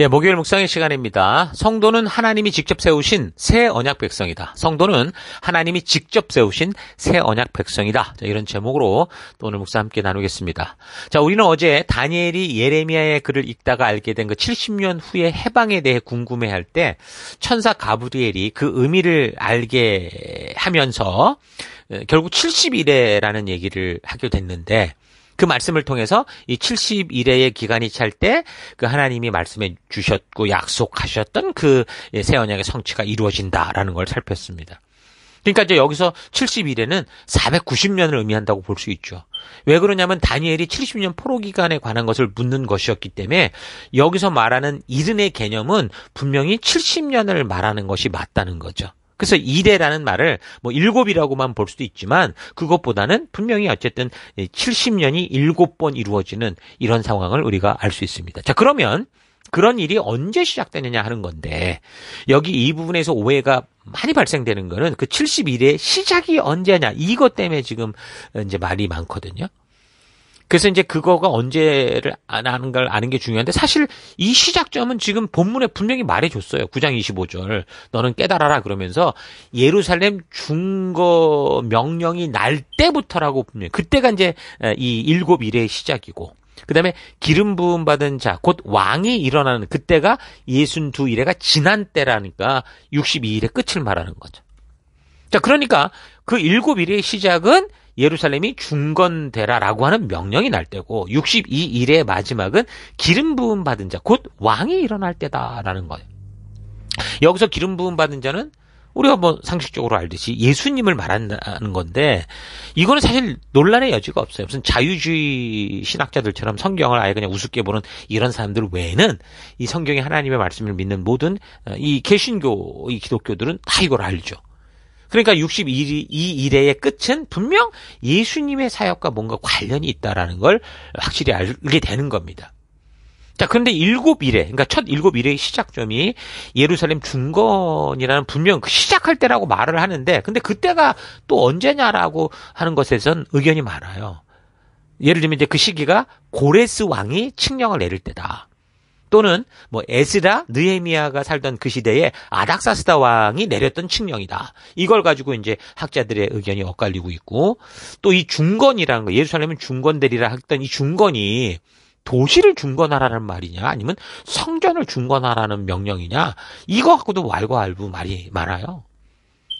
예, 목요일 묵상의 시간입니다. 성도는 하나님이 직접 세우신 새 언약 백성이다. 성도는 하나님이 직접 세우신 새 언약 백성이다. 자, 이런 제목으로 오늘 묵상 함께 나누겠습니다. 자, 우리는 어제 다니엘이 예레미야의 글을 읽다가 알게 된 그 70년 후의 해방에 대해 궁금해할 때 천사 가브리엘이 그 의미를 알게 하면서 결국 70일에라는 얘기를 하게 됐는데 그 말씀을 통해서 이 70일의 기간이 찰 때 그 하나님이 말씀해 주셨고 약속하셨던 그새 예, 언약의 성취가 이루어진다라는 걸 살폈습니다. 그러니까 이제 여기서 70일에는 490년을 의미한다고 볼 수 있죠. 왜 그러냐면 다니엘이 70년 포로 기간에 관한 것을 묻는 것이었기 때문에 여기서 말하는 이른의 개념은 분명히 70년을 말하는 것이 맞다는 거죠. 그래서 2대라는 말을 뭐7이라고만볼 수도 있지만 그것보다는 분명히 어쨌든 70년이 7번 이루어지는 이런 상황을 우리가 알 수 있습니다. 자, 그러면 그런 일이 언제 시작되느냐 하는 건데 여기 이 부분에서 오해가 많이 발생되는 거는 그 71의 시작이 언제냐 이것 때문에 지금 이제 말이 많거든요. 그래서 이제 그거가 언제를 안 하는 걸 아는 게 중요한데 사실 이 시작점은 지금 본문에 분명히 말해줬어요. 9장 25절. 너는 깨달아라 그러면서 예루살렘 중거 명령이 날 때부터라고 분명히 그때가 이제 이 일곱 일의 시작이고 그다음에 기름 부음 받은 자 곧 왕이 일어나는 그때가 62두 일에가 지난 때라니까 62일의 끝을 말하는 거죠. 자 그러니까 그 일곱 일의 시작은 예루살렘이 중건되라라고 하는 명령이 날 때고 62일의 마지막은 기름 부음 받은 자 곧 왕이 일어날 때다라는 거예요. 여기서 기름 부음 받은 자는 우리가 뭐 상식적으로 알듯이 예수님을 말하는 건데 이거는 사실 논란의 여지가 없어요. 무슨 자유주의 신학자들처럼 성경을 아예 그냥 우습게 보는 이런 사람들 외에는 이 성경이 하나님의 말씀을 믿는 모든 이 개신교 이 기독교들은 다 이걸 알죠. 그러니까 62이 일의 끝은 분명 예수님의 사역과 뭔가 관련이 있다라는 걸 확실히 알게 되는 겁니다. 자, 그런데 일곱 일에, 그러니까 첫 일곱 일의 시작점이 예루살렘 중건이라는 분명 그 시작할 때라고 말을 하는데, 근데 그때가 또 언제냐라고 하는 것에선 의견이 많아요. 예를 들면 이제 그 시기가 고레스 왕이 칙령을 내릴 때다. 또는 뭐 에스라, 느헤미야가 살던 그 시대에 아닥사스다 왕이 내렸던 칙령이다. 이걸 가지고 이제 학자들의 의견이 엇갈리고 있고 또 이 중건이라는 거 예루살렘은 중건대리라 했던 이 중건이 도시를 중건하라는 말이냐 아니면 성전을 중건하라는 명령이냐 이거 갖고도 왈가왈부 말이 많아요.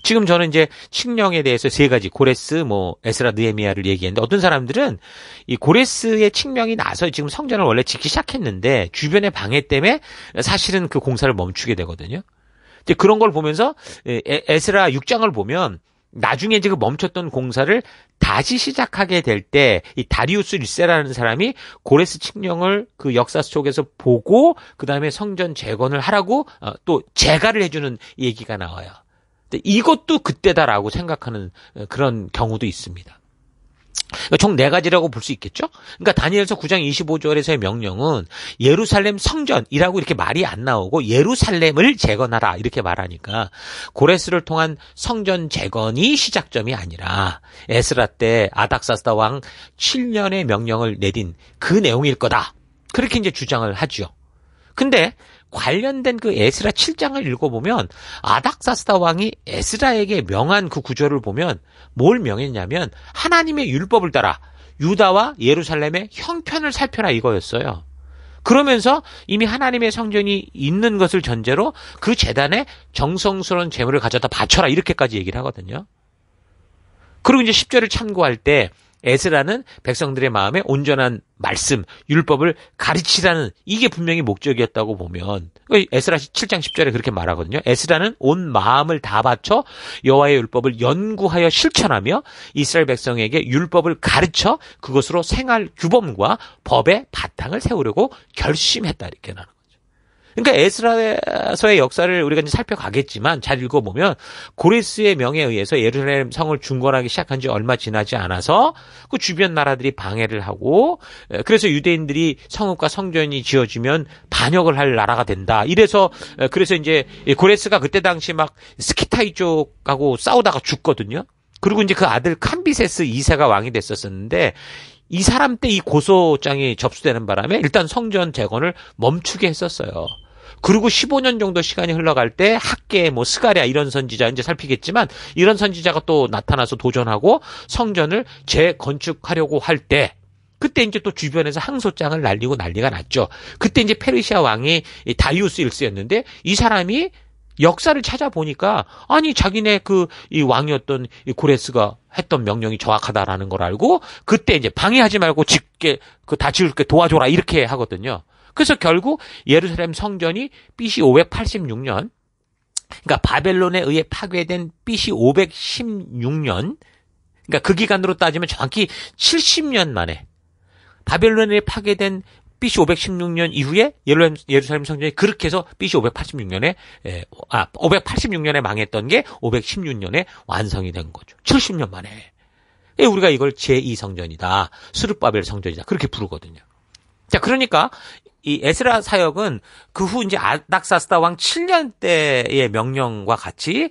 지금 저는 이제 칙령에 대해서 세 가지 고레스, 뭐 에스라, 느헤미야를 얘기했는데 어떤 사람들은 이 고레스의 칙령이 나서 지금 성전을 원래 짓기 시작했는데 주변의 방해 때문에 사실은 그 공사를 멈추게 되거든요. 근데 그런 걸 보면서 에스라 6장을 보면 나중에 지금 그 멈췄던 공사를 다시 시작하게 될 때 이 다리우스 1세라는 사람이 고레스 칙령을 그 역사 속에서 보고 그 다음에 성전 재건을 하라고 어, 또 재가를 해주는 얘기가 나와요. 네, 이것도 그때다라고 생각하는 어, 그런 경우도 있습니다. 총 네 가지라고 볼 수 있겠죠? 그러니까 다니엘서 9장 25절에서의 명령은 예루살렘 성전이라고 이렇게 말이 안 나오고 예루살렘을 재건하라 이렇게 말하니까 고레스를 통한 성전 재건이 시작점이 아니라 에스라 때 아닥사스다 왕 7년의 명령을 내린 그 내용일 거다. 그렇게 이제 주장을 하죠. 근데 관련된 그 에스라 7장을 읽어보면 아닥사스다 왕이 에스라에게 명한 그 구절을 보면 뭘 명했냐면 하나님의 율법을 따라 유다와 예루살렘의 형편을 살펴라 이거였어요. 그러면서 이미 하나님의 성전이 있는 것을 전제로 그 재단에 정성스러운 재물을 가져다 바쳐라 이렇게까지 얘기를 하거든요. 그리고 이제 10절을 참고할 때 에스라는 백성들의 마음에 온전한 말씀, 율법을 가르치라는 이게 분명히 목적이었다고 보면 그 에스라 7장 10절에 그렇게 말하거든요. 에스라는 온 마음을 다 바쳐 여호와의 율법을 연구하여 실천하며 이스라엘 백성에게 율법을 가르쳐 그것으로 생활 규범과 법의 바탕을 세우려고 결심했다 이렇게 나는 그러니까 에스라서의 역사를 우리가 이제 살펴가겠지만 잘 읽어보면 고레스의 명에 의해서 예루살렘 성을 중건하기 시작한 지 얼마 지나지 않아서 그 주변 나라들이 방해를 하고 그래서 유대인들이 성읍과 성전이 지어지면 반역을 할 나라가 된다. 이래서 그래서 이제 고레스가 그때 당시 막 스키타이 쪽하고 싸우다가 죽거든요. 그리고 이제 그 아들 캄비세스 2세가 왕이 됐었었는데 이 사람 때 이 고소장이 접수되는 바람에 일단 성전 재건을 멈추게 했었어요. 그리고 15년 정도 시간이 흘러갈 때 학계 뭐 스가랴 이런 선지자 이제 살피겠지만 이런 선지자가 또 나타나서 도전하고 성전을 재건축하려고 할 때 그때 이제 또 주변에서 항소장을 날리고 난리가 났죠. 그때 이제 페르시아 왕이 다이우스 일세였는데이 사람이 역사를 찾아보니까 아니 자기네 그 이 왕이었던 이 고레스가 했던 명령이 정확하다라는 걸 알고 그때 이제 방해하지 말고 짓게 그다 지을 게 도와줘라 이렇게 하거든요. 그래서 결국 예루살렘 성전이 BC 586년 그러니까 바벨론에 의해 파괴된 BC 516년 그러니까 그 기간으로 따지면 정확히 70년 만에 바벨론에 의해 파괴된 BC 516년 이후에 예루살렘, 예루살렘 성전이 그렇게 해서 BC 586년에 에, 예, 아 586년에 망했던 게 516년에 완성이 된 거죠. 70년 만에. 예, 우리가 이걸 제2성전이다. 수르바벨 성전이다. 그렇게 부르거든요. 자, 그러니까 이 에스라 사역은 그 후 이제 아닥사스다 왕 7년 때의 명령과 같이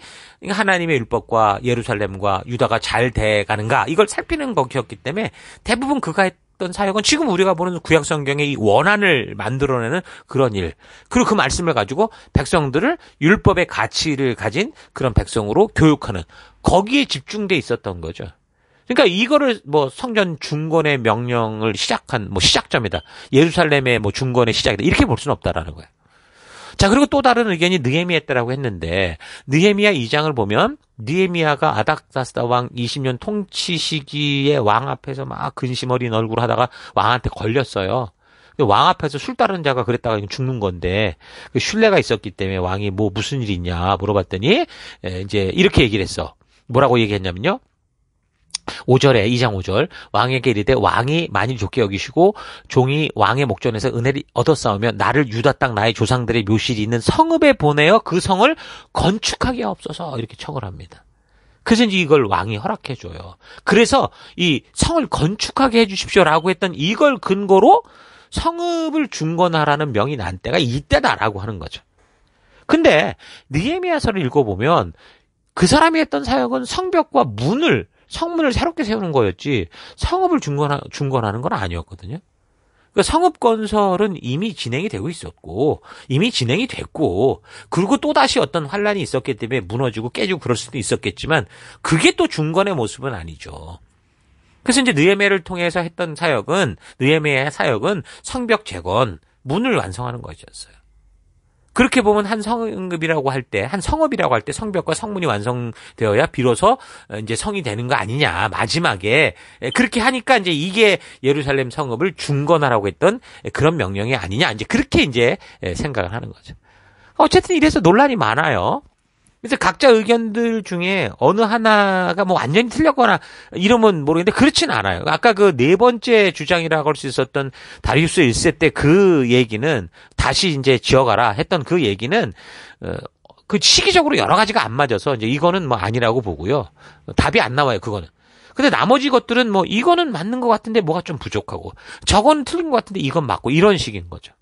하나님의 율법과 예루살렘과 유다가 잘 돼가는가 이걸 살피는 것이었기 때문에 대부분 그가 했던 사역은 지금 우리가 보는 구약 성경의 이 원안을 만들어내는 그런 일 그리고 그 말씀을 가지고 백성들을 율법의 가치를 가진 그런 백성으로 교육하는 거기에 집중돼 있었던 거죠. 그러니까 이거를 뭐 성전 중건의 명령을 시작한 뭐 시작점이다. 예루살렘의 뭐 중건의 시작이다. 이렇게 볼 수는 없다라는 거예요. 자, 그리고 또 다른 의견이 느헤미야 때라고 했는데 느헤미야 2장을 보면 느헤미야가 아닥다스다왕 20년 통치 시기에 왕 앞에서 막 근심어린 얼굴 하다가 왕한테 걸렸어요. 왕 앞에서 술 따른 자가 그랬다가 죽는 건데 그 신뢰가 있었기 때문에 왕이 뭐 무슨 일이 있냐 물어봤더니 이제 이렇게 얘기를 했어. 뭐라고 얘기했냐면요. 5절에 2장 5절 왕에게 이르되 왕이 만일 좋게 여기시고 종이 왕의 목전에서 은혜를 얻어 싸우면 나를 유다 땅 나의 조상들의 묘실이 있는 성읍에 보내어 그 성을 건축하게 없어서 이렇게 청을 합니다. 그래서 이제 이걸 왕이 허락해 줘요. 그래서 이 성을 건축하게 해 주십시오라고 했던 이걸 근거로 성읍을 중건하라는 명이 난 때가 이때다라고 하는 거죠. 근데 느헤미야서를 읽어보면 그 사람이 했던 사역은 성벽과 문을 성문을 새롭게 세우는 거였지 성읍을 중건하, 중건하는 건 아니었거든요. 그러니까 성읍 건설은 이미 진행이 되고 있었고 이미 진행이 됐고 그리고 또 다시 어떤 환란이 있었기 때문에 무너지고 깨지고 그럴 수도 있었겠지만 그게 또 중건의 모습은 아니죠. 그래서 이제 느헤메를 통해서 했던 사역은 느헤메의 사역은 성벽 재건 문을 완성하는 것이었어요. 그렇게 보면 한성읍이라고할 때, 한성읍이라고할 때 성벽과 성문이 완성되어야 비로소 어, 이제 성이 되는 거 아니냐. 마지막에 그렇게 하니까 이제 이게 예루살렘 성읍을 중건하라고 했던 그런 명령이 아니냐. 이제 그렇게 이제 생각을 하는 거죠. 어쨌든 이래서 논란이 많아요. 그래서 각자 의견들 중에 어느 하나가 뭐 완전히 틀렸거나 이러면 모르겠는데 그렇진 않아요. 아까 그 네 번째 주장이라고 할 수 있었던 다리우스 1세 때 그 얘기는 다시 이제 지어가라 했던 그 얘기는 어, 그 시기적으로 여러 가지가 안 맞아서 이제 이거는 뭐 아니라고 보고요. 답이 안 나와요, 그거는. 근데 나머지 것들은 뭐 이거는 맞는 것 같은데 뭐가 좀 부족하고 저건 틀린 것 같은데 이건 맞고 이런 식인 거죠.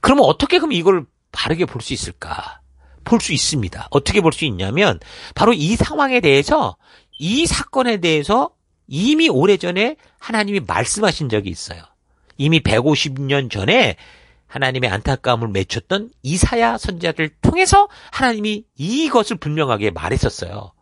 그러면 어떻게 그럼 이걸 바르게 볼 수 있을까? 볼수 있습니다. 어떻게 볼 수 있냐면 바로 이 상황에 대해서 이 사건에 대해서 이미 오래전에 하나님이 말씀하신 적이 있어요. 이미 150년 전에 하나님의 안타까움을 맺혔던 이사야 선자를 통해서 하나님이 이것을 분명하게 말했었어요.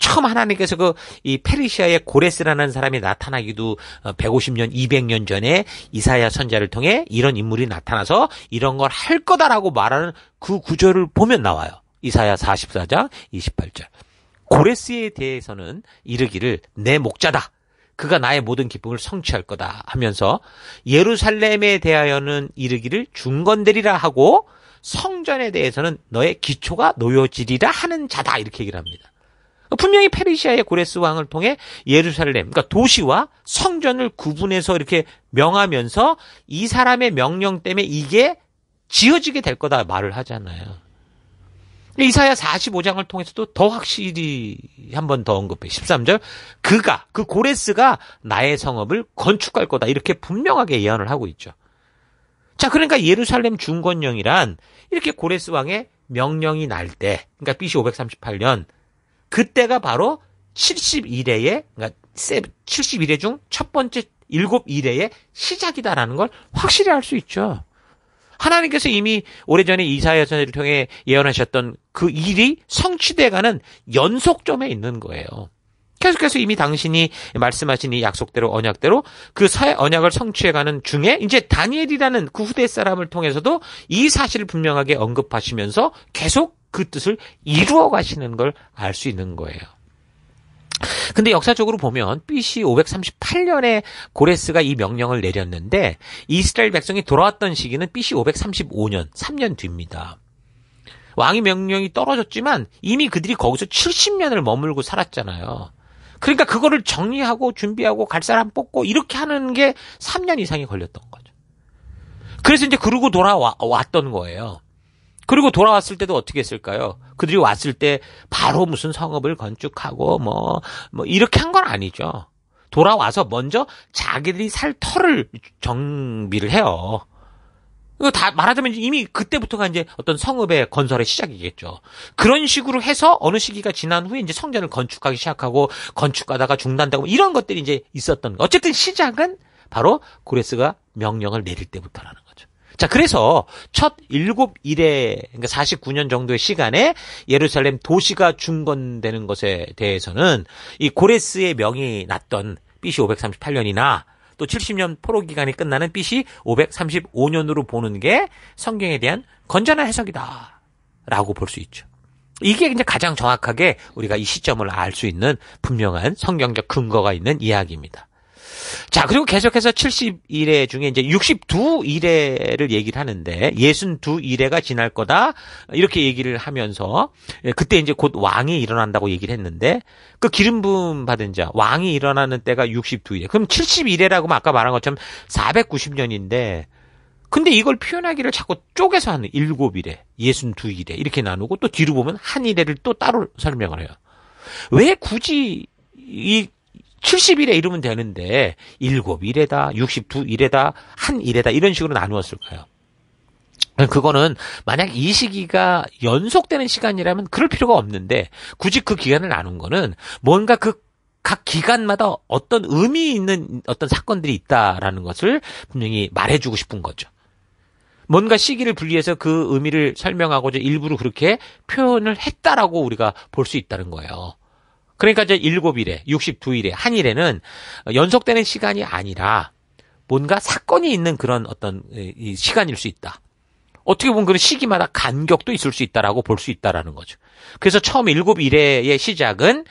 처음 하나님께서 그 이 페르시아의 고레스라는 사람이 나타나기도 150년, 어, 200년 전에 이사야 선자를 통해 이런 인물이 나타나서 이런 걸 할 거다라고 말하는 그 구절을 보면 나와요. 이사야 44장 28절. 고레스에 대해서는 이르기를 내 목자다. 그가 나의 모든 기쁨을 성취할 거다 하면서 예루살렘에 대하여는 이르기를 중건되리라 하고 성전에 대해서는 너의 기초가 놓여지리라 하는 자다 이렇게 얘기를 합니다. 분명히 페르시아의 고레스 왕을 통해 예루살렘, 그러니까 도시와 성전을 구분해서 이렇게 명하면서 이 사람의 명령 때문에 이게 지어지게 될 거다 말을 하잖아요. 이사야 45장을 통해서도 더 확실히 한 번 더 언급해. 13절. 그가, 그 고레스가 나의 성읍을 건축할 거다. 이렇게 분명하게 예언을 하고 있죠. 자, 그러니까 예루살렘 중건령이란 이렇게 고레스 왕의 명령이 날 때, 그러니까 BC 538년 그때가 바로 71회의 그러니까 71회 중 첫 번째 7일회의 시작이다라는 걸 확실히 알 수 있죠. 하나님께서 이미 오래전에 이사야 선지를 통해 예언하셨던 그 일이 성취돼가는 연속점에 있는 거예요. 계속해서 이미 당신이 말씀하신 이 약속대로 언약대로 그 사회 언약을 성취해가는 중에 이제 다니엘이라는 그 후대 사람을 통해서도 이 사실을 분명하게 언급하시면서 계속 그 뜻을 이루어 가시는 걸 알 수 있는 거예요. 근데 역사적으로 보면 BC 538년에 고레스가 이 명령을 내렸는데 이스라엘 백성이 돌아왔던 시기는 BC 535년, 3년 뒤입니다. 왕의 명령이 떨어졌지만 이미 그들이 거기서 70년을 머물고 살았잖아요. 그러니까 그거를 정리하고 준비하고 갈 사람 뽑고 이렇게 하는 게 3년 이상이 걸렸던 거죠. 그래서 이제 그러고 돌아왔던 거예요. 그리고 돌아왔을 때도 어떻게 했을까요? 그들이 왔을 때 바로 무슨 성읍을 건축하고 뭐, 뭐 이렇게 한 건 아니죠. 돌아와서 먼저 자기들이 살 터를 정비를 해요. 이거 다 말하자면 이미 그때부터가 이제 어떤 성읍의 건설의 시작이겠죠. 그런 식으로 해서 어느 시기가 지난 후에 이제 성전을 건축하기 시작하고 건축하다가 중단되고 이런 것들이 이제 있었던 거. 어쨌든 시작은 바로 고레스가 명령을 내릴 때부터라는 자, 그래서 첫 일곱 일에 그러니까 49년 정도의 시간에 예루살렘 도시가 중건되는 것에 대해서는 이 고레스의 명이 났던 BC 538년이나 또 70년 포로 기간이 끝나는 BC 535년으로 보는 게 성경에 대한 건전한 해석이다라고 볼 수 있죠. 이게 이제 가장 정확하게 우리가 이 시점을 알 수 있는 분명한 성경적 근거가 있는 이야기입니다. 자, 그리고 계속해서 70일에 중에 이제 62일에를 얘기를 하는데 62일에가 지날 거다. 이렇게 얘기를 하면서 예, 그때 이제 곧 왕이 일어난다고 얘기를 했는데 그 기름 부 받은 자 왕이 일어나는 때가 62일. 그럼 70일에라고 뭐 아까 말한 것처럼 490년인데 근데 이걸 표현하기를 자꾸 쪼개서 하는 7일에, 62일에 이렇게 나누고 또 뒤로 보면 한 일에를 또 따로 설명을 해요. 왜 굳이 이 70일에 이러면 되는데 7일에다 62일에다 한 일에다 이런 식으로 나누었을까요? 그거는 만약 이 시기가 연속되는 시간이라면 그럴 필요가 없는데 굳이 그 기간을 나눈 거는 뭔가 그 각 기간마다 어떤 의미 있는 어떤 사건들이 있다라는 것을 분명히 말해주고 싶은 거죠. 뭔가 시기를 분리해서 그 의미를 설명하고자 일부러 그렇게 표현을 했다라고 우리가 볼 수 있다는 거예요. 그러니까 이제 7 일에 6 2 일에한 일에는 연속되는 시간이 아니라 뭔가 사건이 있는 그런 어떤 이 시간일 수 있다. 어떻게 보면 그런 시기마다 간격도 있을 수 있다라고 볼 수 있다라는 거죠. 그래서 처음 일곱 일회의 시작은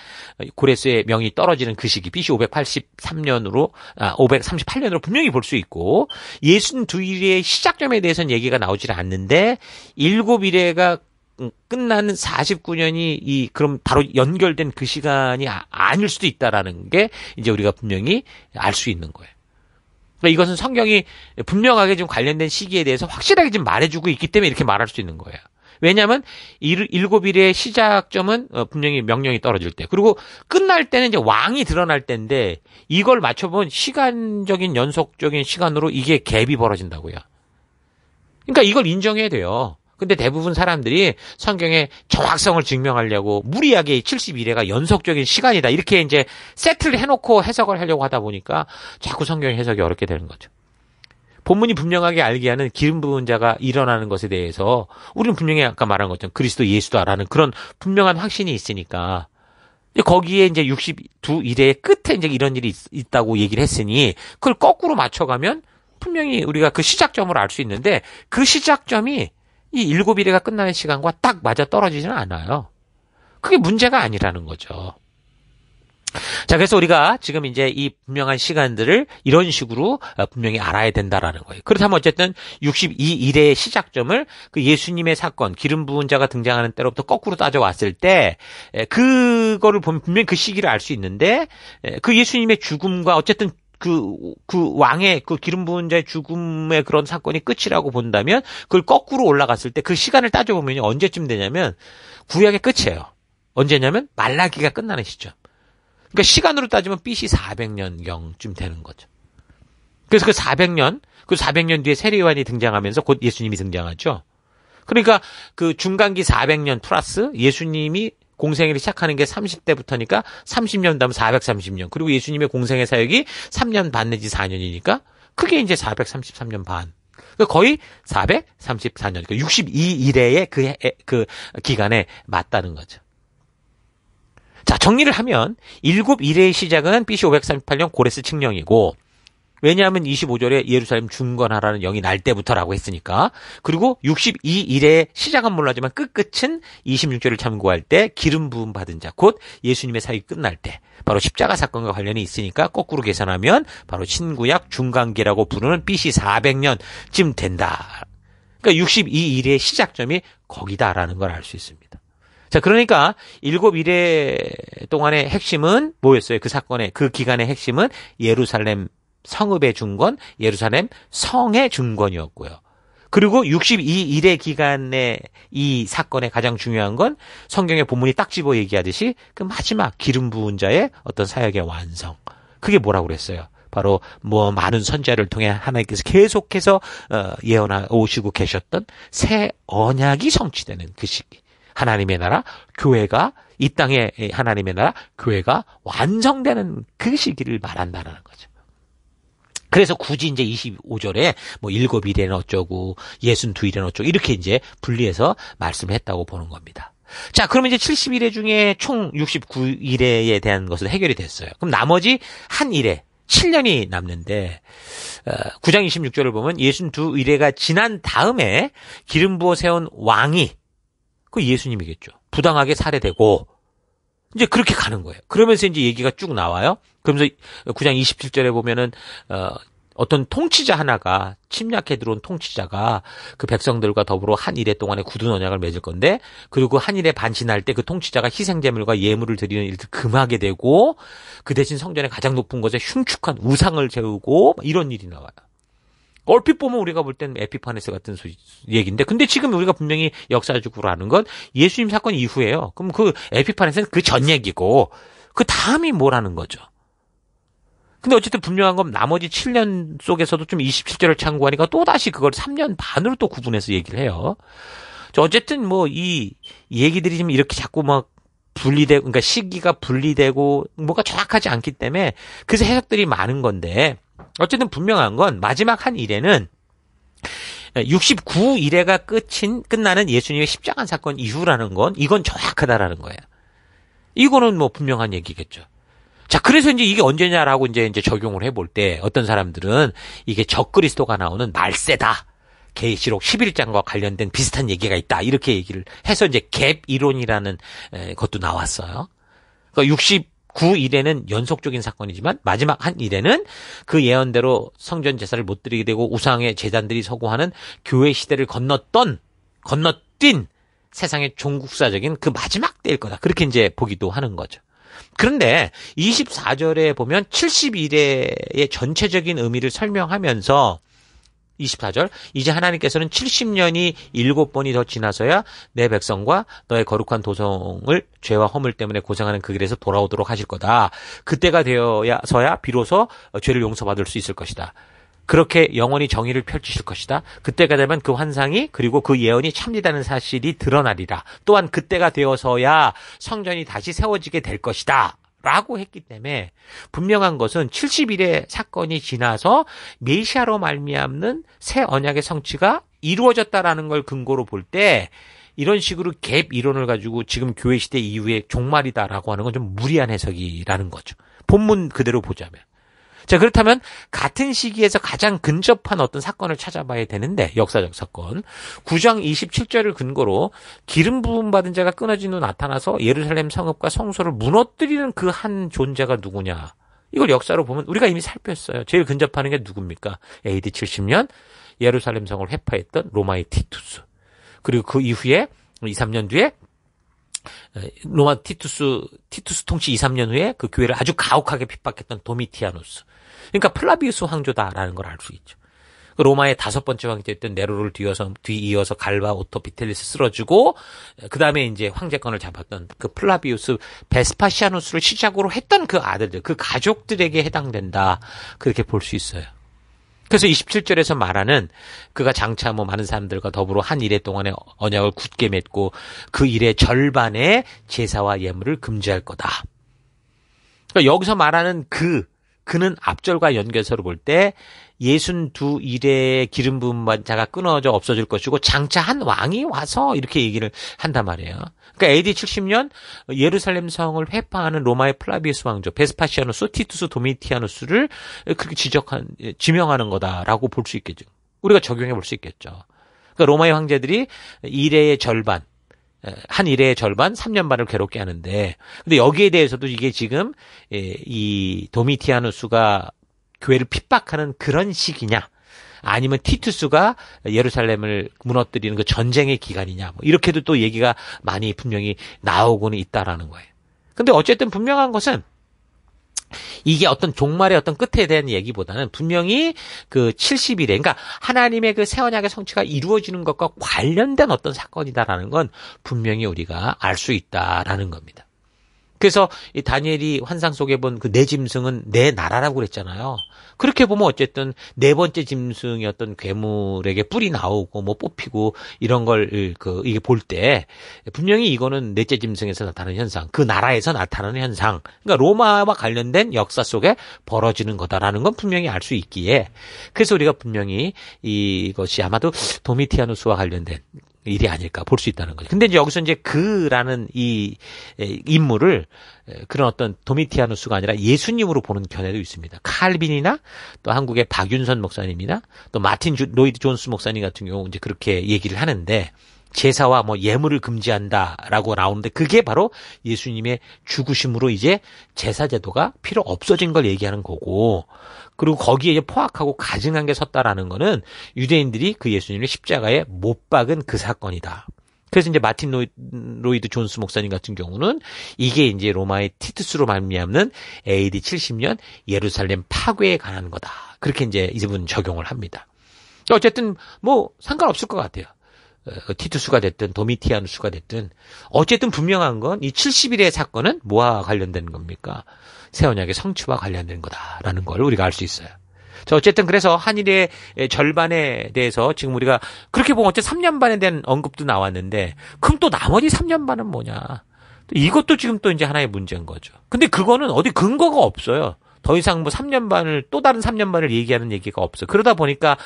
고레스의 명이 떨어지는 그 시기 BC 583년으로 아 538년으로 분명히 볼 수 있고 예순 두일의 시작점에 대해서는 얘기가 나오질 않는데 일곱 일회가 음, 끝나는 49년이 이 그럼 바로 연결된 그 시간이 아, 닐 수도 있다라는 게 이제 우리가 분명히 알 수 있는 거예요. 그러니까 이것은 성경이 분명하게 좀 관련된 시기에 대해서 확실하게 좀 말해주고 있기 때문에 이렇게 말할 수 있는 거예요. 왜냐하면 일, 일곱 일의 시작점은 어, 분명히 명령이 떨어질 때 그리고 끝날 때는 이제 왕이 드러날 때인데 이걸 맞춰보면 시간적인 연속적인 시간으로 이게 갭이 벌어진다고요. 그러니까 이걸 인정해야 돼요. 근데 대부분 사람들이 성경의 정확성을 증명하려고 무리하게 71회가 연속적인 시간이다. 이렇게 이제 세트를 해놓고 해석을 하려고 하다 보니까 자꾸 성경 의 해석이 어렵게 되는 거죠. 본문이 분명하게 알게 하는 기름 부은 자가 일어나는 것에 대해서 우리는 분명히 아까 말한 것처럼 그리스도 예수도 알아는 그런 분명한 확신이 있으니까 거기에 이제 62일의 끝에 이제 이런 일이 있, 다고 얘기를 했으니 그걸 거꾸로 맞춰가면 분명히 우리가 그 시작점을 알 수 있는데 그 시작점이 이 일곱 일회가 끝나는 시간과 딱 맞아 떨어지지는 않아요. 그게 문제가 아니라는 거죠. 자, 그래서 우리가 지금 이제 이 분명한 시간들을 이런 식으로 어, 분명히 알아야 된다라는 거예요. 그렇다면 어쨌든 62일의 시작점을 그 예수님의 사건, 기름 부은 자가 등장하는 때로부터 거꾸로 따져왔을 때, 그거를 보면 분명히 그 시기를 알 수 있는데, 그 예수님의 죽음과 어쨌든 그, 그 왕의 그 기름 부은 자의 죽음의 그런 사건이 끝이라고 본다면 그걸 거꾸로 올라갔을 때 그 시간을 따져보면 언제쯤 되냐면 구약의 끝이에요. 언제냐면 말라기가 끝나는 시점. 그러니까 시간으로 따지면 BC 400년경쯤 되는 거죠. 그래서 그 400년, 그 400년 뒤에 세례요한이 등장하면서 곧 예수님이 등장하죠. 그러니까 그 중간기 400년 플러스 예수님이 공생애를 시작하는 게 30대부터니까 30년 다음 430년. 그리고 예수님의 공생애 사역이 3년 반 내지 4년이니까 크게 이제 433년 반. 그러니까 거의 434년, 그러니까 62일에 그, 그 기간에 맞다는 거죠. 자, 정리를 하면, 7일의 시작은 BC 538년 고레스 측령이고 왜냐하면 25절에 예루살렘 중건하라는 영이 날 때부터라고 했으니까. 그리고 62일의 시작은 몰라지만 끝끝은 26절을 참고할 때 기름 부음 받은 자, 곧 예수님의 사역이 끝날 때, 바로 십자가 사건과 관련이 있으니까 거꾸로 계산하면 바로 신구약 중간기라고 부르는 BC 400년쯤 된다. 그러니까 62일의 시작점이 거기다라는 걸 알 수 있습니다. 자, 그러니까 일곱 일의 동안의 핵심은 뭐였어요? 그 사건의 그 기간의 핵심은 예루살렘 성읍의 중권 예루살렘 성의 중권이었고요 그리고 62일의 기간에 이 사건의 가장 중요한 건 성경의 본문이 딱 집어 얘기하듯이 그 마지막 기름 부은 자의 어떤 사역의 완성. 그게 뭐라고 그랬어요? 바로 뭐 많은 선자를 통해 하나님께서 계속해서 어, 예언하 오시고 계셨던 새 언약이 성취되는 그 시기. 하나님의 나라 교회가 이 땅에 하나님의 나라 교회가 완성되는 그 시기를 말한다는 거죠. 그래서 굳이 이제 25절에 뭐 일곱 일에는 어쩌고 예순 두 일에는 어쩌고 이렇게 이제 분리해서 말씀을 했다고 보는 겁니다. 자, 그러면 이제 71회 중에 총 69일에 대한 것을 해결이 됐어요. 그럼 나머지 한 일에 7년이 남는데 어, 9장 26절을 보면 6 2일에가 지난 다음에 기름 부어 세운 왕이 그 예수님이겠죠. 부당하게 살해되고 이제 그렇게 가는 거예요. 그러면서 이제 얘기가 쭉 나와요. 그러면서 9장 27절에 보면은 어 어떤 통치자 하나가 침략해 들어온 통치자가 그 백성들과 더불어 한 일에 동안에 굳은 언약을 맺을 건데 그리고 한 일에 반신할 때 그 통치자가 희생 제물과 예물을 드리는 일을 금하게 되고 그 대신 성전에 가장 높은 곳에 흉축한 우상을 세우고 이런 일이 나와요. 얼핏 보면 우리가 볼 때는 에피파네스 같은 소, 얘기인데 근데 지금 우리가 분명히 역사적으로 아는 건 예수님 사건 이후에요 그럼 그 에피파네스는 그 전 얘기고 그 다음이 뭐라는 거죠. 근데 어쨌든 분명한 건 나머지 7년 속에서도 좀 27절을 참고하니까 또다시 그걸 3년 반으로 또 구분해서 얘기를 해요. 어쨌든 뭐 이 얘기들이 지금 이렇게 자꾸 막 분리되고, 그러니까 시기가 분리되고, 뭔가 정확하지 않기 때문에 그래서 해석들이 많은 건데, 어쨌든 분명한 건 마지막 한 일에는 69일에가 끝인 끝나는 예수님의 십자간 사건 이후라는 건 이건 정확하다라는 거예요. 이거는 뭐 분명한 얘기겠죠. 자, 그래서 이제 이게 언제냐라고 이제 이제 적용을 해볼 때 어떤 사람들은 이게 적그리스도가 나오는 말세다. 계시록 11장과 관련된 비슷한 얘기가 있다. 이렇게 얘기를 해서 이제 갭 이론이라는 것도 나왔어요. 그러니까 60 9일에는 연속적인 사건이지만 마지막 한 일에는 그 예언대로 성전 제사를 못 드리게 되고 우상의 재단들이 서구하는 교회 시대를 건넜던 건너뛴 세상의 종국사적인 그 마지막 때일 거다. 그렇게 이제 보기도 하는 거죠. 그런데 24절에 보면 70일의 전체적인 의미를 설명하면서 24절 이제 하나님께서는 70년이 일곱 번이더 지나서야 내 백성과 너의 거룩한 도성을 죄와 허물 때문에 고생하는 그 길에서 돌아오도록 하실 거다. 그때가 되어서야 야 비로소 죄를 용서받을 수 있을 것이다. 그렇게 영원히 정의를 펼치실 것이다. 그때가 되면 그 환상이 그리고 그 예언이 참되다는 사실이 드러나리라. 또한 그때가 되어서야 성전이 다시 세워지게 될 것이다. 라고 했기 때문에 분명한 것은 70일의 사건이 지나서 메시아로 말미암는 새 언약의 성취가 이루어졌다라는 걸 근거로 볼 때 이런 식으로 갭 이론을 가지고 지금 교회 시대 이후에 종말이다라고 하는 건 좀 무리한 해석이라는 거죠. 본문 그대로 보자면. 자, 그렇다면 같은 시기에서 가장 근접한 어떤 사건을 찾아봐야 되는데 역사적 사건. 9장 27절을 근거로 기름 부음 받은 자가 끊어진 후 나타나서 예루살렘 성읍과 성소를 무너뜨리는 그 한 존재가 누구냐? 이걸 역사로 보면 우리가 이미 살폈어요. 제일 근접하는 게 누굽니까? AD 70년 예루살렘 성을 회파했던 로마의 티투스. 그리고 그 이후에 2, 3년 뒤에 로마 티투스 티투스 통치 2, 3년 후에 그 교회를 아주 가혹하게 핍박했던 도미티아누스. 그러니까 플라비우스 황조다라는 걸 알 수 있죠. 그 로마의 다섯 번째 황제였던 네로를 뒤어서 뒤이어서 갈바 오토 비텔리스 쓰러지고그 다음에 이제 황제권을 잡았던 그 플라비우스 베스파시아누스를 시작으로 했던 그 아들들 그 가족들에게 해당된다 그렇게 볼 수 있어요. 그래서 27절에서 말하는 그가 장차 뭐 많은 사람들과 더불어 한 일에 동안에 언약을 굳게 맺고 그 일의 절반의 제사와 예물을 금지할 거다. 그러니까 여기서 말하는 그 그는 앞절과 연결서로 볼때 예순 두 일의 기름 부은 자가 끊어져 없어질 것이고 장차 한 왕이 와서 이렇게 얘기를 한단 말이에요. 그러니까 AD 70년 예루살렘 성을 회파하는 로마의 플라비우스 왕조 베스파시아누 스티투스 도미티아누스를 그렇게 지적한 지명하는 거다라고 볼 수 있겠죠. 우리가 적용해 볼 수 있겠죠. 그러니까 로마의 황제들이 이래의 절반 한 일의 절반, 3년 반을 괴롭게 하는데, 근데 여기에 대해서도 이게 지금, 예, 이 도미티아누스가 교회를 핍박하는 그런 시기냐 아니면 티투스가 예루살렘을 무너뜨리는 그 전쟁의 기간이냐, 뭐 이렇게도 또 얘기가 많이 분명히 나오고는 있다라는 거예요. 근데 어쨌든 분명한 것은 이게 어떤 종말의 어떤 끝에 대한 얘기보다는 분명히 그 70일에 그러니까 하나님의 그세원약의 성취가 이루어지는 것과 관련된 어떤 사건이다라는 건 분명히 우리가 알 수 있다라는 겁니다. 그래서 이 다니엘이 환상 속에 본 그내 네 짐승은 내 나라라고 그랬잖아요. 그렇게 보면 어쨌든 네 번째 짐승이었던 괴물에게 뿔이 나오고 뭐 뽑히고 이런 걸 그 이게 볼 때 분명히 이거는 넷째 짐승에서 나타나는 현상, 그 나라에서 나타나는 현상. 그러니까 로마와 관련된 역사 속에 벌어지는 거다라는 건 분명히 알 수 있기에 그래서 우리가 분명히 이것이 아마도 도미티아누스와 관련된 일이 아닐까 볼 수 있다는 거죠. 근데 이제 여기서 이제 그라는 이 인물을 그런 어떤 도미티아누스가 아니라 예수님으로 보는 견해도 있습니다. 칼빈이나 또 한국의 박윤선 목사님이나 또 마틴 주, 로이드 존스 목사님 같은 경우 이제 그렇게 얘기를 하는데 제사와 뭐 예물을 금지한다라고 나오는데 그게 바로 예수님의 죽으심으로 이제 제사 제도가 필요 없어진 걸 얘기하는 거고 그리고 거기에 이제 포악하고 가증한 게 섰다라는 거는 유대인들이 그 예수님을 십자가에 못 박은 그 사건이다. 그래서 이제 마틴 로이, 드 존스 목사님 같은 경우는 이게 이제 로마의 티투스로 말미암는 AD 70년 예루살렘 파괴에 관한 거다. 그렇게 이제 이분 적용을 합니다. 어쨌든 뭐 상관없을 것 같아요. 어, 그 티투스가 됐든 도미티아누스가 됐든 어쨌든 분명한 건 이 70일의 사건은 뭐와 관련된 겁니까? 새 언약의 성취와 관련된 거다라는 걸 우리가 알 수 있어요. 자, 어쨌든 그래서 한일의 절반에 대해서 지금 우리가 그렇게 보면 어째 3년 반에 대한 언급도 나왔는데 그럼 또 나머지 3년 반은 뭐냐? 이것도 지금 또 이제 하나의 문제인 거죠. 근데 그거는 어디 근거가 없어요. 더 이상 뭐 3년 반을 또 다른 3년 반을 얘기하는 얘기가 없어. 그러다 보니까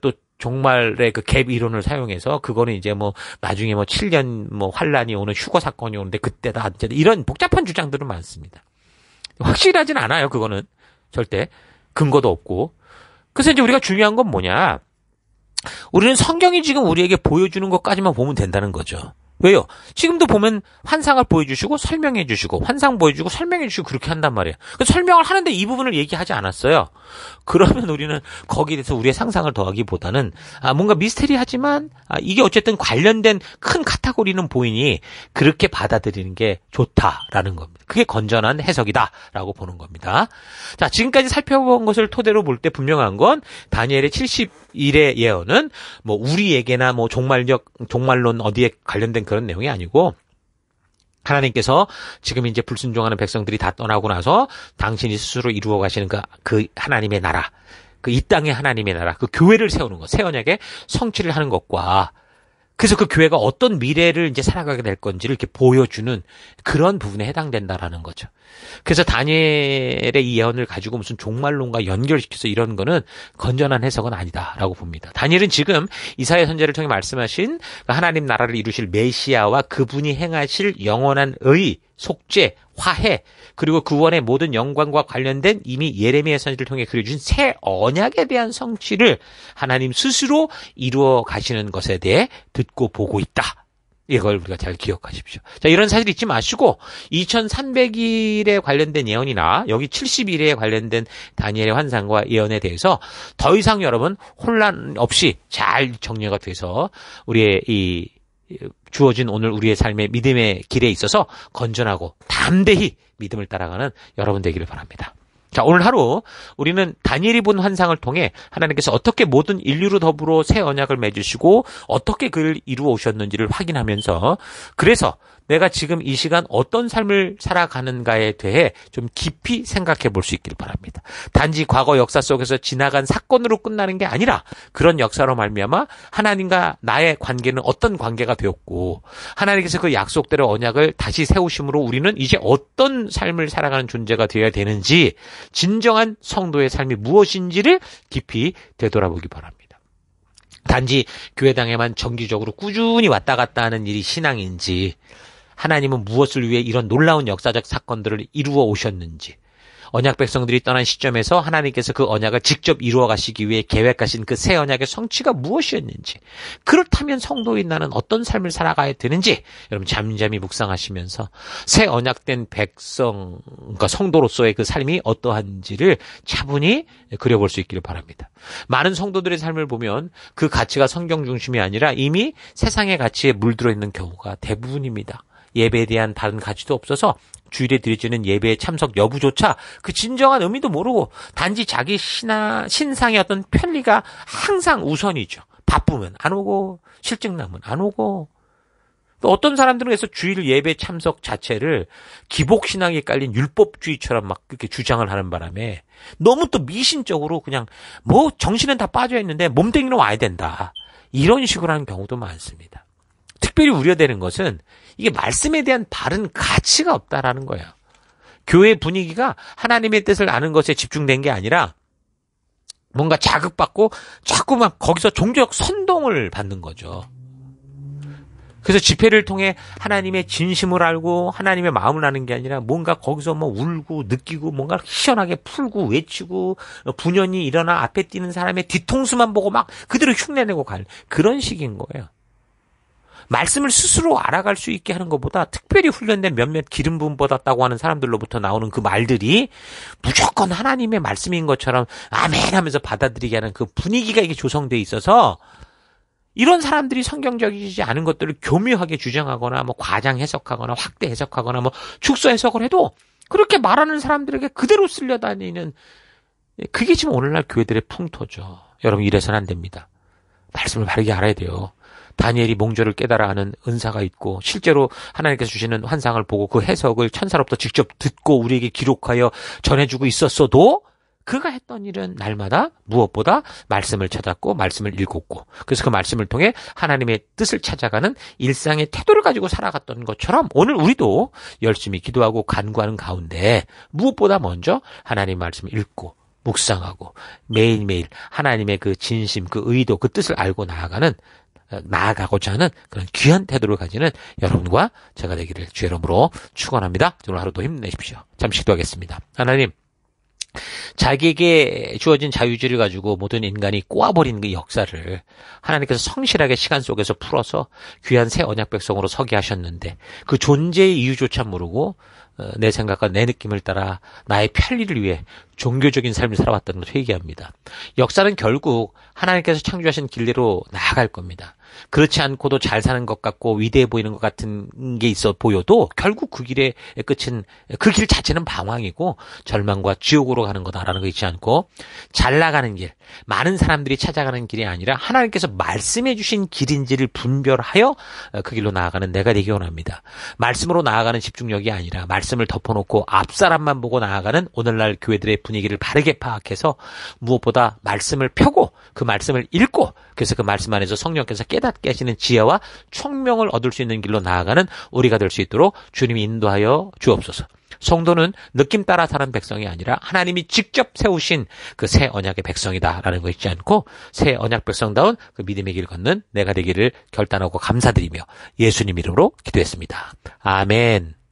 또 종말의 그 갭 이론을 사용해서 그거는 이제 뭐 나중에 뭐 7년 뭐 환란이 오는 휴거 사건이 오는데 그때다 이 이런 복잡한 주장들은 많습니다. 확실하진 않아요. 그거는 절대 근거도 없고. 그래서 이제 우리가 중요한 건 뭐냐? 우리는 성경이 지금 우리에게 보여주는 것까지만 보면 된다는 거죠. 왜요? 지금도 보면 환상을 보여주시고 설명해 주시고 환상 보여주고 설명해 주시고 그렇게 한단 말이에요. 그 설명을 하는데 이 부분을 얘기하지 않았어요. 그러면 우리는 거기에 대해서 우리의 상상을 더하기보다는 아, 뭔가 미스테리하지만 아, 이게 어쨌든 관련된 큰 카테고리는 보이니 그렇게 받아들이는 게 좋다라는 겁니다. 그게 건전한 해석이다라고 보는 겁니다. 자 지금까지 살펴본 것을 토대로 볼 때 분명한 건 다니엘의 70 일의 예언은 뭐 우리에게나 뭐 종말력 종말론 어디에 관련된 그런 내용이 아니고 하나님께서 지금 이제 불순종하는 백성들이 다 떠나고 나서 당신이 스스로 이루어 가시는 그, 그 하나님의 나라, 그 이 땅의 하나님의 나라, 그 교회를 세우는 것, 새 언약의 성취를 하는 것과 그래서 그 교회가 어떤 미래를 이제 살아가게 될 건지를 이렇게 보여주는 그런 부분에 해당된다라는 거죠. 그래서 다니엘의 이 예언을 가지고 무슨 종말론과 연결시켜서 이런 거는 건전한 해석은 아니다라고 봅니다. 다니엘은 지금 이사야 선제를 통해 말씀하신 하나님 나라를 이루실 메시아와 그분이 행하실 영원한 의 속죄, 화해, 그리고 구원의 그 모든 영광과 관련된 이미 예레미야 선지를 통해 그려준 새 언약에 대한 성취를 하나님 스스로 이루어 가시는 것에 대해 듣고 보고 있다. 이걸 우리가 잘 기억하십시오. 자, 이런 사실 잊지 마시고 2300일에 관련된 예언이나 여기 70일에 관련된 다니엘의 환상과 예언에 대해서 더 이상 여러분 혼란 없이 잘 정리가 돼서 우리의 이 주어진 오늘 우리의 삶의 믿음의 길에 있어서 건전하고 담대히 믿음을 따라가는 여러분 되기를 바랍니다. 자, 오늘 하루 우리는 다니엘이 본 환상을 통해 하나님께서 어떻게 모든 인류로 더불어 새 언약을 맺으시고 어떻게 그를 이루어 오셨는지를 확인하면서 그래서 내가 지금 이 시간 어떤 삶을 살아가는가에 대해 좀 깊이 생각해 볼 수 있길 바랍니다. 단지 과거 역사 속에서 지나간 사건으로 끝나는 게 아니라 그런 역사로 말미암아 하나님과 나의 관계는 어떤 관계가 되었고 하나님께서 그 약속대로 언약을 다시 세우심으로 우리는 이제 어떤 삶을 살아가는 존재가 되어야 되는지 진정한 성도의 삶이 무엇인지를 깊이 되돌아보기 바랍니다. 단지 교회당에만 정기적으로 꾸준히 왔다 갔다 하는 일이 신앙인지 하나님은 무엇을 위해 이런 놀라운 역사적 사건들을 이루어 오셨는지, 언약 백성들이 떠난 시점에서 하나님께서 그 언약을 직접 이루어 가시기 위해 계획하신 그 새 언약의 성취가 무엇이었는지, 그렇다면 성도인 나는 어떤 삶을 살아가야 되는지, 여러분 잠잠히 묵상하시면서 새 언약된 백성, 그러니까 성도로서의 그 삶이 어떠한지를 차분히 그려볼 수 있기를 바랍니다. 많은 성도들의 삶을 보면 그 가치가 성경 중심이 아니라 이미 세상의 가치에 물들어 있는 경우가 대부분입니다. 예배에 대한 다른 가치도 없어서 주일에 드려지는 예배의 참석 여부조차 그 진정한 의미도 모르고 단지 자기 신하, 신상의 어떤 편리가 항상 우선이죠. 바쁘면 안 오고 실증나면 안 오고 또 어떤 사람들은 그래서 주일 예배 참석 자체를 기복신앙에 깔린 율법주의처럼 막 그렇게 주장을 하는 바람에 너무 또 미신적으로 그냥 뭐 정신은 다 빠져 있는데 몸뚱이로 와야 된다. 이런 식으로 하는 경우도 많습니다. 특별히 우려되는 것은 이게 말씀에 대한 바른 가치가 없다라는 거예요. 교회 분위기가 하나님의 뜻을 아는 것에 집중된 게 아니라 뭔가 자극받고 자꾸만 거기서 종적 선동을 받는 거죠. 그래서 집회를 통해 하나님의 진심을 알고 하나님의 마음을 아는 게 아니라 뭔가 거기서 뭐 울고 느끼고 뭔가 희한하게 풀고 외치고 분연히 일어나 앞에 뛰는 사람의 뒤통수만 보고 막 그대로 흉내내고 갈 그런 식인 거예요. 말씀을 스스로 알아갈 수 있게 하는 것보다 특별히 훈련된 몇몇 기름 분음 받았다고 하는 사람들로부터 나오는 그 말들이 무조건 하나님의 말씀인 것처럼 아멘 하면서 받아들이게 하는 그 분위기가 이게 조성돼 있어서 이런 사람들이 성경적이지 않은 것들을 교묘하게 주장하거나 뭐 과장 해석하거나 확대 해석하거나 뭐 축소 해석을 해도 그렇게 말하는 사람들에게 그대로 쓸려다니는 그게 지금 오늘날 교회들의 풍토죠. 여러분 이래서는 안 됩니다. 말씀을 바르게 알아야 돼요. 다니엘이 몽조를 깨달아 하는 은사가 있고 실제로 하나님께서 주시는 환상을 보고 그 해석을 천사로부터 직접 듣고 우리에게 기록하여 전해주고 있었어도 그가 했던 일은 날마다 무엇보다 말씀을 찾았고 말씀을 읽었고 그래서 그 말씀을 통해 하나님의 뜻을 찾아가는 일상의 태도를 가지고 살아갔던 것처럼 오늘 우리도 열심히 기도하고 간구하는 가운데 무엇보다 먼저 하나님 말씀을 읽고 묵상하고 매일매일 하나님의 그 진심, 그 의도, 그 뜻을 알고 나아가는 어, 나아가고자 하는 그런 귀한 태도를 가지는 여러분과 제가 되기를 주의 이름으로 축원합니다. 오늘 하루도 힘내십시오. 잠시 기도하겠습니다. 하나님 자기에게 주어진 자유주의를 가지고 모든 인간이 꼬아버린 그 역사를 하나님께서 성실하게 시간 속에서 풀어서 귀한 새 언약 백성으로 서게 하셨는데 그 존재의 이유조차 모르고 어, 내 생각과 내 느낌을 따라 나의 편리를 위해 종교적인 삶을 살아왔다는 것을 회개합니다. 역사는 결국 하나님께서 창조하신 길대로 나아갈 겁니다. 그렇지 않고도 잘 사는 것 같고 위대해 보이는 것 같은 게 있어 보여도 결국 그 길의 끝은 그 길 자체는 방황이고 절망과 지옥으로 가는 거다라는 거 잊지 않고 잘 나가는 길, 많은 사람들이 찾아가는 길이 아니라 하나님께서 말씀해 주신 길인지를 분별하여 그 길로 나아가는 내가 되기 원합니다. 말씀으로 나아가는 집중력이 아니라 말 말씀을 덮어놓고 앞사람만 보고 나아가는 오늘날 교회들의 분위기를 바르게 파악해서 무엇보다 말씀을 펴고 그 말씀을 읽고 그래서 그 말씀 안에서 성령께서 깨닫게 하시는 지혜와 총명을 얻을 수 있는 길로 나아가는 우리가 될 수 있도록 주님이 인도하여 주옵소서. 성도는 느낌 따라 사는 백성이 아니라 하나님이 직접 세우신 그 새 언약의 백성이다라는 거 잊지 않고 새 언약 백성다운 그 믿음의 길을 걷는 내가 되기를 결단하고 감사드리며 예수님 이름으로 기도했습니다. 아멘.